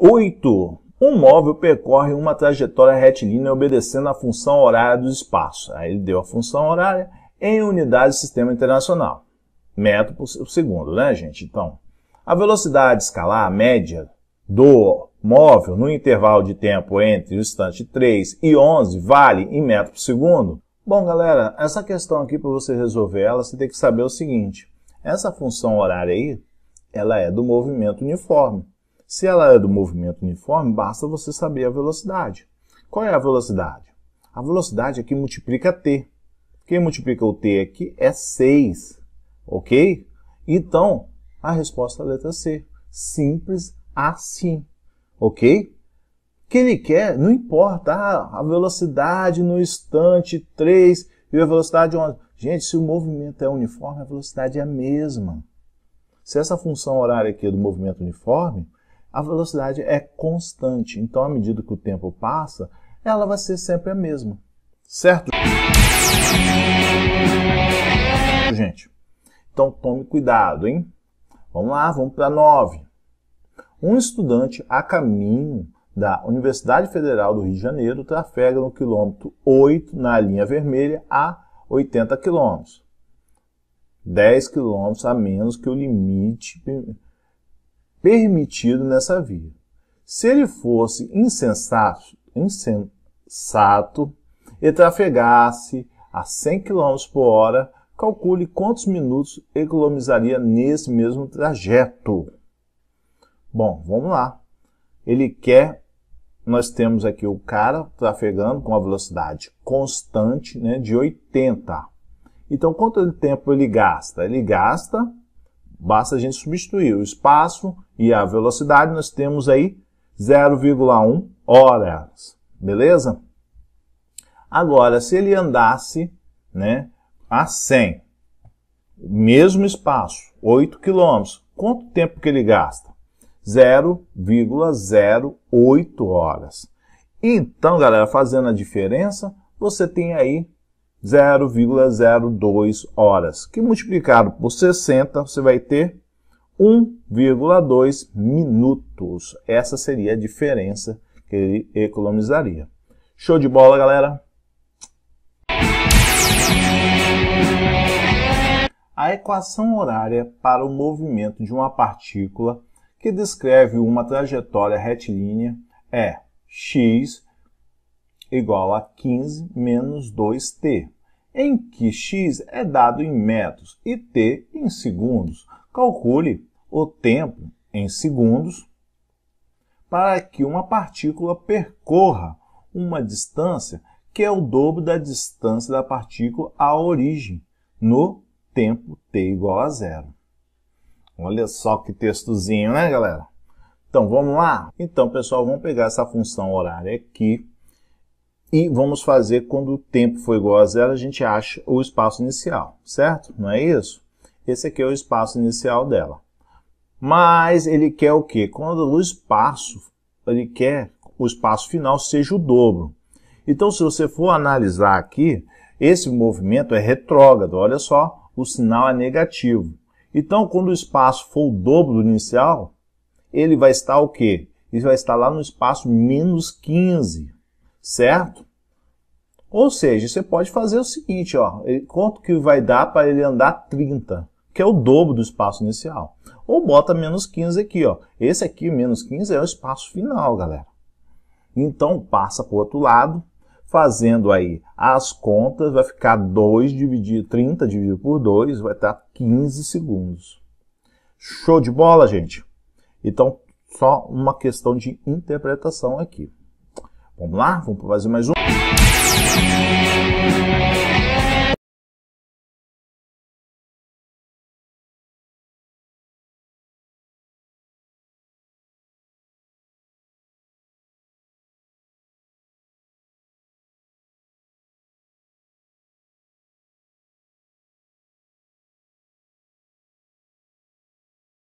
8. Um móvel percorre uma trajetória retilínea obedecendo à função horária do espaço. Aí ele deu a função horária em unidade de sistema internacional. Metro por segundo, né, gente? Então, a velocidade escalar média do móvel no intervalo de tempo entre o instante 3 e 11 vale em metro por segundo? Bom, galera, essa questão aqui, para você resolver ela, você tem que saber o seguinte. Essa função horária aí, ela é do movimento uniforme. Se ela é do movimento uniforme, basta você saber a velocidade. Qual é a velocidade? A velocidade aqui é multiplica t. Quem multiplica o t aqui é 6, ok? Então, a resposta é a letra C. Simples assim, ok? O que ele quer, não importa. Ah, a velocidade no instante 3 e a velocidade 11. Gente, se o movimento é uniforme, a velocidade é a mesma. Se essa função horária aqui é do movimento uniforme, a velocidade é constante. Então, à medida que o tempo passa, ela vai ser sempre a mesma. Certo? Gente, então tome cuidado, hein? Vamos lá, vamos para 9. Um estudante a caminho da Universidade Federal do Rio de Janeiro trafega no quilômetro 8 na linha vermelha a 80 quilômetros. 10 quilômetros a menos que o limite permitido nessa via. Se ele fosse insensato, insensato e trafegasse a 100 km por hora, calcule quantos minutos economizaria nesse mesmo trajeto. Bom, vamos lá. Ele quer, nós temos aqui o cara trafegando com a velocidade constante né, de 80. Então, quanto tempo ele gasta? Ele gasta Basta a gente substituir o espaço e a velocidade, nós temos aí 0,1 horas. Beleza? Agora, se ele andasse né, a 100, mesmo espaço, 8 km, quanto tempo que ele gasta? 0,08 horas. Então, galera, fazendo a diferença, você tem aí 0,02 horas, que multiplicado por 60 você vai ter 1,2 minutos. Essa seria a diferença que ele economizaria. Show de bola, galera! A equação horária para o movimento de uma partícula que descreve uma trajetória retilínea é x igual a 15 menos 2t, em que x é dado em metros e t em segundos. Calcule o tempo em segundos para que uma partícula percorra uma distância que é o dobro da distância da partícula à origem, no tempo t igual a zero. Olha só que textozinho, né, galera? Então, vamos lá? Então, pessoal, vamos pegar essa função horária aqui, e vamos fazer quando o tempo for igual a zero, a gente acha o espaço inicial, certo? Não é isso? Esse aqui é o espaço inicial dela. Mas ele quer o quê? Quando o espaço, ele quer o espaço final seja o dobro. Então, se você for analisar aqui, esse movimento é retrógrado, olha só, o sinal é negativo. Então, quando o espaço for o dobro do inicial, ele vai estar o quê? Ele vai estar lá no espaço menos 15, certo? Ou seja, você pode fazer o seguinte, ó, quanto que vai dar para ele andar 30, que é o dobro do espaço inicial. Ou bota menos 15 aqui, ó. Esse aqui, menos 15, é o espaço final, galera. Então, passa para o outro lado, fazendo aí as contas, vai ficar 2 dividido, 30 dividido por 2, vai estar 15 segundos. Show de bola, gente? Então, só uma questão de interpretação aqui. Vamos lá? Vamos fazer mais um.